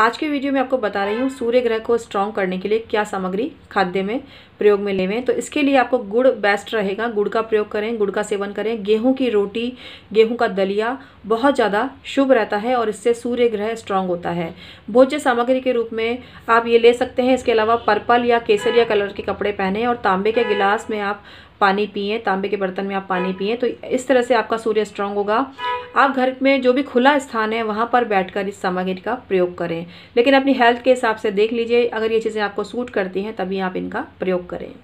आज के वीडियो में आपको बता रही हूँ सूर्य ग्रह को स्ट्रॉन्ग करने के लिए क्या सामग्री खाद्य में प्रयोग में लेवें तो इसके लिए आपको गुड़ बेस्ट रहेगा गुड़ का प्रयोग करें गुड़ का सेवन करें गेहूं की रोटी गेहूं का दलिया बहुत ज़्यादा शुभ रहता है और इससे सूर्य ग्रह स्ट्रांग होता है भोज्य सामग्री के रूप में आप ये ले सकते हैं इसके अलावा पर्पल या केसरिया कलर के कपड़े पहने और तांबे के गिलास में आप पानी पिए तांबे के बर्तन में आप पानी पिए तो इस तरह से आपका सूर्य स्ट्रांग होगा आप घर में जो भी खुला स्थान है वहाँ पर बैठकर इस सामग्री का प्रयोग करें लेकिन अपनी हेल्थ के हिसाब से देख लीजिए अगर ये चीज़ें आपको सूट करती हैं तभी आप इनका प्रयोग करें